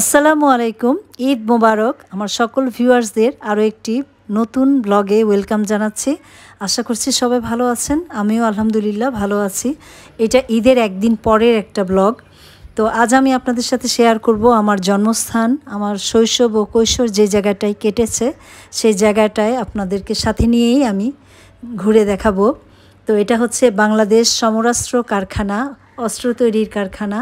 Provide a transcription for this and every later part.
আসসালামু আলাইকুম ঈদ মোবারক আমার সকল ভিউয়ার্সদের আরও একটি নতুন ব্লগে ওয়েলকাম জানাচ্ছি আশা করছি সবাই ভালো আছেন আমিও আলহামদুলিল্লাহ ভালো আছি এটা ঈদের একদিন পরের একটা ব্লগ তো আজ আমি আপনাদের সাথে শেয়ার করব আমার জন্মস্থান আমার শৈশব ও কৈশোর যে জায়গাটায় কেটেছে সেই জায়গাটায় আপনাদেরকে সাথে নিয়েই আমি ঘুরে দেখাবো তো এটা হচ্ছে বাংলাদেশ সমরাস্ত্র কারখানা অস্ত্র তৈরির কারখানা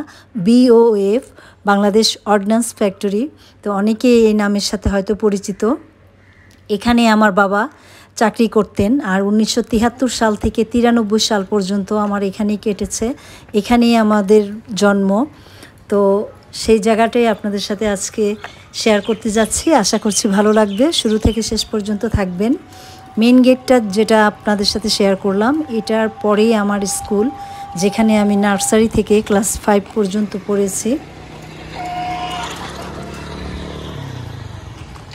বিওএফ বাংলাদেশ অর্ডন্যান্স ফ্যাক্টরি তো অনেকেই এই নামের সাথে হয়তো পরিচিত এখানে আমার বাবা চাকরি করতেন আর উনিশশো সাল থেকে তিরানব্বই সাল পর্যন্ত আমার এখানেই কেটেছে এখানেই আমাদের জন্ম তো সেই জায়গাটাই আপনাদের সাথে আজকে শেয়ার করতে যাচ্ছি আশা করছি ভালো লাগবে শুরু থেকে শেষ পর্যন্ত থাকবেন মেন গেটটা যেটা আপনাদের সাথে শেয়ার করলাম এটার পরেই আমার স্কুল যেখানে আমি নার্সারি থেকে ক্লাস ফাইভ পর্যন্ত পড়েছি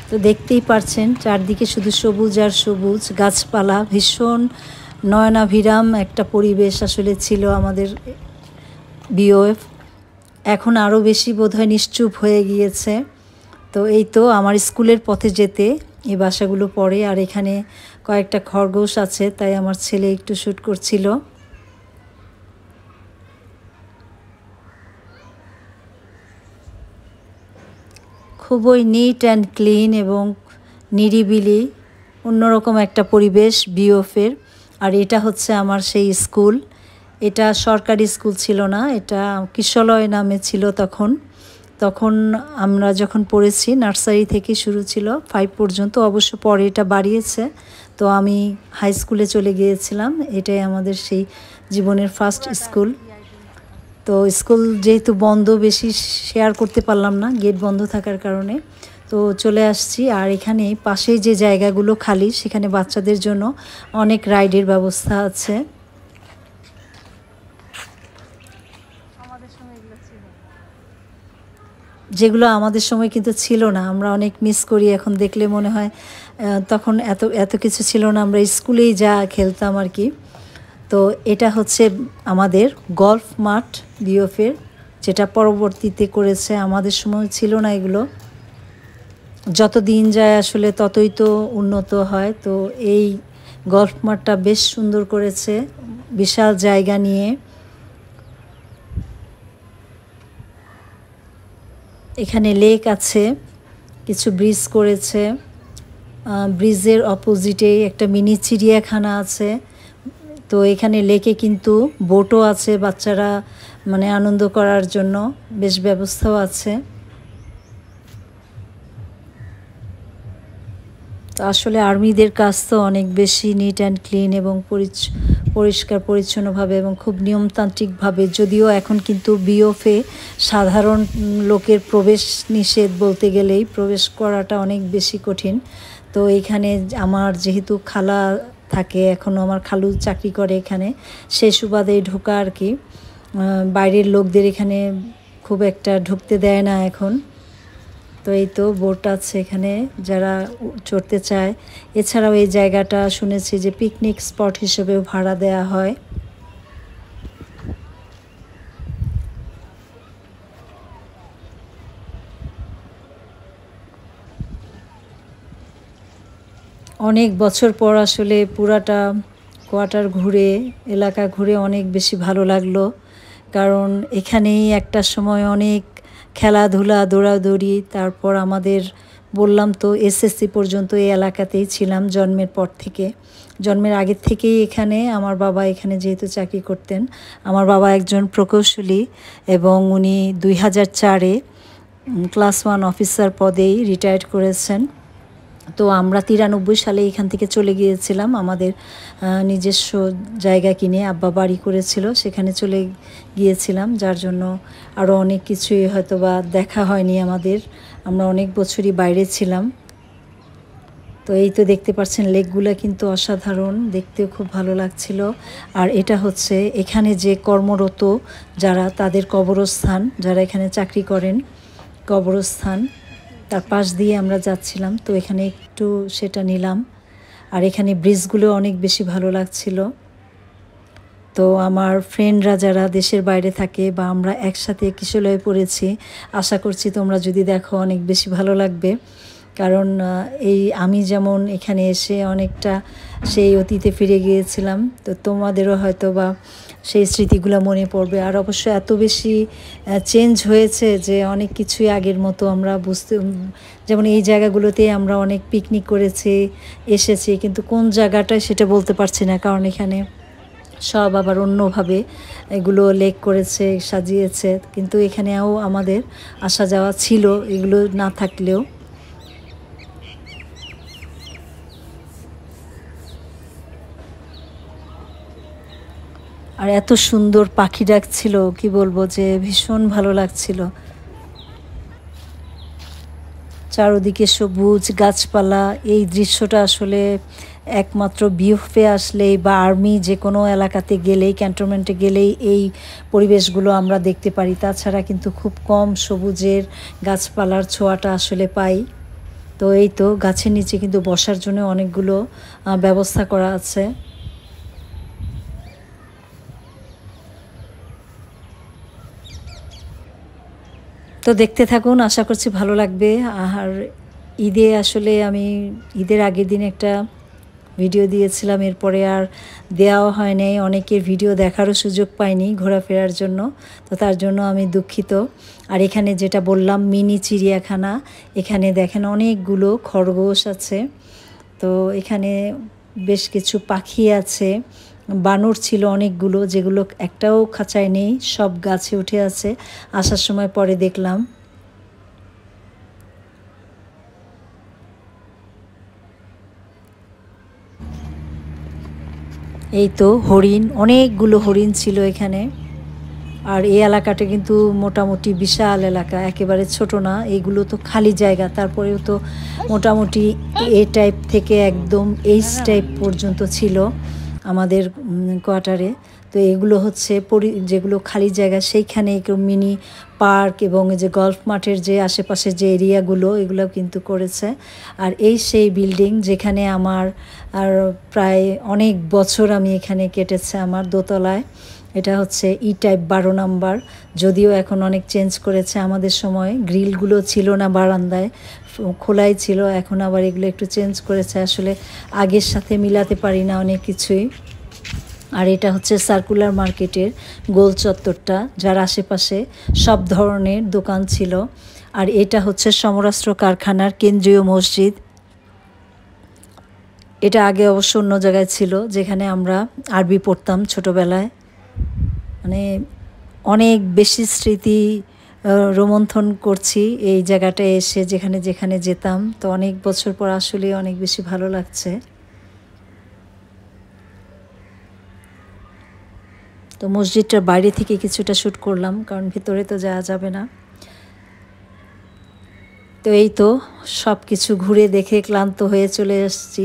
তো দেখতেই পারছেন চারদিকে শুধু সবুজ আর সবুজ গাছপালা ভীষণ নয়নাভিরাম একটা পরিবেশ আসলে ছিল আমাদের বিওএফ এখন আরও বেশি বোধহয় নিশ্চুপ হয়ে গিয়েছে তো এই তো আমার স্কুলের পথে যেতে এই বাসাগুলো পড়ে আর এখানে কয়েকটা খরগোশ আছে তাই আমার ছেলে একটু শ্যুট করছিল খুবই নিট অ্যান্ড ক্লিন এবং নিরিবিলি অন্যরকম একটা পরিবেশ বিওফের আর এটা হচ্ছে আমার সেই স্কুল এটা সরকারি স্কুল ছিল না এটা কিশলয় নামে ছিল তখন তখন আমরা যখন পড়েছি নার্সারি থেকে শুরু ছিল ফাইভ পর্যন্ত অবশ্য পরে এটা বাড়িয়েছে তো আমি হাই স্কুলে চলে গিয়েছিলাম এটাই আমাদের সেই জীবনের ফার্স্ট স্কুল তো স্কুল যেহেতু বন্ধ বেশি শেয়ার করতে পারলাম না গেট বন্ধ থাকার কারণে তো চলে আসছি আর এখানে পাশে যে জায়গাগুলো খালি সেখানে বাচ্চাদের জন্য অনেক রাইডের ব্যবস্থা আছে যেগুলো আমাদের সময় কিন্তু ছিল না আমরা অনেক মিস করি এখন দেখলে মনে হয় তখন এত এত কিছু ছিল না আমরা স্কুলেই যা খেলতাম আর কি তো এটা হচ্ছে আমাদের গল্ফ মাঠ বিওফের যেটা পরবর্তীতে করেছে আমাদের সময় ছিল না এগুলো যত দিন যায় আসলে ততই তো উন্নত হয় তো এই গল্ফ মাঠটা বেশ সুন্দর করেছে বিশাল জায়গা নিয়ে এখানে লেক আছে কিছু ব্রিজ করেছে ব্রিজের অপোজিটেই একটা মিনি চিড়িয়াখানা আছে তো এখানে লেকে কিন্তু বোটও আছে বাচ্চারা মানে আনন্দ করার জন্য বেশ ব্যবস্থাও আছে তো আসলে আর্মিদের কাজ তো অনেক বেশি নিট অ্যান্ড ক্লিন এবং পরিষ্কার পরিচ্ছন্নভাবে এবং খুব নিয়মতান্ত্রিকভাবে যদিও এখন কিন্তু বিওফে সাধারণ লোকের প্রবেশ নিষেধ বলতে গেলেই প্রবেশ করাটা অনেক বেশি কঠিন তো এখানে আমার যেহেতু খালা থাকে এখনও আমার খালু চাকরি করে এখানে সে সুবাদে ঢোকা আর কি বাইরের লোকদের এখানে খুব একটা ঢুকতে দেয় না এখন তো এই তো বোট আছে এখানে যারা চড়তে চায় এছাড়াও এই জায়গাটা শুনেছি যে পিকনিক স্পট হিসেবেও ভাড়া দেয়া হয় অনেক বছর পর আসলে পুরাটা কোয়ার্টার ঘুরে এলাকা ঘুরে অনেক বেশি ভালো লাগলো কারণ এখানেই একটা সময় অনেক খেলাধুলা দৌড়াদৌড়ি তারপর আমাদের বললাম তো এসএসসি পর্যন্ত এই এলাকাতেই ছিলাম জন্মের পর থেকে জন্মের আগের থেকেই এখানে আমার বাবা এখানে যেহেতু চাকরি করতেন আমার বাবা একজন প্রকৌশলী এবং উনি দুই হাজার চারে ক্লাস ওয়ান অফিসার পদেই রিটায়ার্ড করেছেন তো আমরা তিরানব্বই সালে এখান থেকে চলে গিয়েছিলাম আমাদের নিজস্ব জায়গা কিনে আব্বা বাড়ি করেছিল সেখানে চলে গিয়েছিলাম যার জন্য আরও অনেক কিছুই হয়তো বা দেখা হয়নি আমাদের আমরা অনেক বছরই বাইরে ছিলাম তো এই তো দেখতে পাচ্ছেন লেকগুলো কিন্তু অসাধারণ দেখতেও খুব ভালো লাগছিল আর এটা হচ্ছে এখানে যে কর্মরত যারা তাদের কবরস্থান যারা এখানে চাকরি করেন কবরস্থান তার পাশ দিয়ে আমরা যাচ্ছিলাম তো এখানে একটু সেটা নিলাম আর এখানে ব্রিজগুলো অনেক বেশি ভালো লাগছিল তো আমার ফ্রেন্ডরা যারা দেশের বাইরে থাকে বা আমরা একসাথে কিশোলয়ে পড়েছি আশা করছি তোমরা যদি দেখো অনেক বেশি ভালো লাগবে কারণ এই আমি যেমন এখানে এসে অনেকটা সেই অতীতে ফিরে গিয়েছিলাম তো তোমাদেরও হয়তো বা সেই স্মৃতিগুলো মনে পড়বে আর অবশ্য এত বেশি চেঞ্জ হয়েছে যে অনেক কিছুই আগের মতো আমরা বুঝতে যেমন এই জায়গাগুলোতে আমরা অনেক পিকনিক করেছি এসেছি কিন্তু কোন জায়গাটায় সেটা বলতে পারছি না কারণ এখানে সব আবার অন্যভাবে এগুলো লেক করেছে সাজিয়েছে কিন্তু এখানেও আমাদের আসা যাওয়া ছিল এগুলো না থাকলেও আর এত সুন্দর পাখি ডাকছিল কি বলবো যে ভীষণ ভালো লাগছিল চারদিকে সবুজ গাছপালা এই দৃশ্যটা আসলে একমাত্র বিউফে আসলেই বা আর্মি যে কোনো এলাকাতে গেলেই ক্যান্টনমেন্টে গেলেই এই পরিবেশগুলো আমরা দেখতে পারি তাছাড়া কিন্তু খুব কম সবুজের গাছপালার ছোঁয়াটা আসলে পাই তো এই তো গাছের নিচে কিন্তু বসার জন্য অনেকগুলো ব্যবস্থা করা আছে তো দেখতে থাকুন আশা করছি ভালো লাগবে আর ঈদে আসলে আমি ঈদের আগের দিন একটা ভিডিও দিয়েছিলাম এরপরে আর দেওয়াও হয় নাই অনেকের ভিডিও দেখারও সুযোগ পাইনি ঘোরাফেরার জন্য তো তার জন্য আমি দুঃখিত আর এখানে যেটা বললাম মিনি চিড়িয়াখানা এখানে দেখেন অনেকগুলো খরগোশ আছে তো এখানে বেশ কিছু পাখি আছে বানর ছিল অনেকগুলো যেগুলো একটাও খাঁচায় নেই সব গাছে উঠে আছে আসার সময় পরে দেখলাম এই তো হরিণ অনেকগুলো হরিণ ছিল এখানে আর এই এলাকাটা কিন্তু মোটামুটি বিশাল এলাকা একেবারে ছোট না এগুলো তো খালি জায়গা তারপরেও তো মোটামুটি এ টাইপ থেকে একদম এইচ টাইপ পর্যন্ত ছিল আমাদের কোয়ার্টারে তো এগুলো হচ্ছে পরি যেগুলো খালি জায়গা সেইখানে মিনি পার্ক এবং যে গল্ফ মাঠের যে আশেপাশে যে এরিয়াগুলো এগুলো কিন্তু করেছে আর এই সেই বিল্ডিং যেখানে আমার আর প্রায় অনেক বছর আমি এখানে কেটেছে আমার দোতলায় এটা হচ্ছে ই টাইপ বারো নাম্বার যদিও এখন অনেক চেঞ্জ করেছে আমাদের সময় গ্রিলগুলো ছিল না বারান্দায় খোলাই ছিল এখন আবার এগুলো একটু চেঞ্জ করেছে আসলে আগের সাথে মিলাতে পারি না অনেক কিছুই আর এটা হচ্ছে সার্কুলার মার্কেটের গোল চত্বরটা যার আশেপাশে সব ধরনের দোকান ছিল আর এটা হচ্ছে সমরাস্ত্র কারখানার কেন্দ্রীয় মসজিদ এটা আগে অবশ্য অন্য জায়গায় ছিল যেখানে আমরা আরবি পড়তাম ছোটোবেলায় মানে অনেক বেশি স্মৃতি রোমন্থন করছি এই জায়গাটায় এসে যেখানে যেখানে যেতাম তো অনেক বছর পর আসলে অনেক বেশি ভালো লাগছে তো মসজিদটার বাইরে থেকে কিছুটা শ্যুট করলাম কারণ ভিতরে তো যাওয়া যাবে না তো এই তো সব কিছু ঘুরে দেখে ক্লান্ত হয়ে চলে এসেছি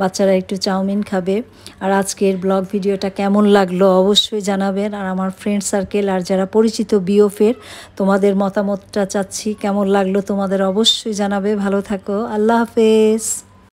বাচ্চারা একটু চাউমিন খাবে আর আজকের ব্লগ ভিডিওটা কেমন লাগলো অবশ্যই জানাবেন আর আমার ফ্রেন্ড সার্কেল আর যারা পরিচিত বিওফের তোমাদের মতামতটা চাচ্ছি কেমন লাগলো তোমাদের অবশ্যই জানাবে ভালো থাকো আল্লাহ হাফেজ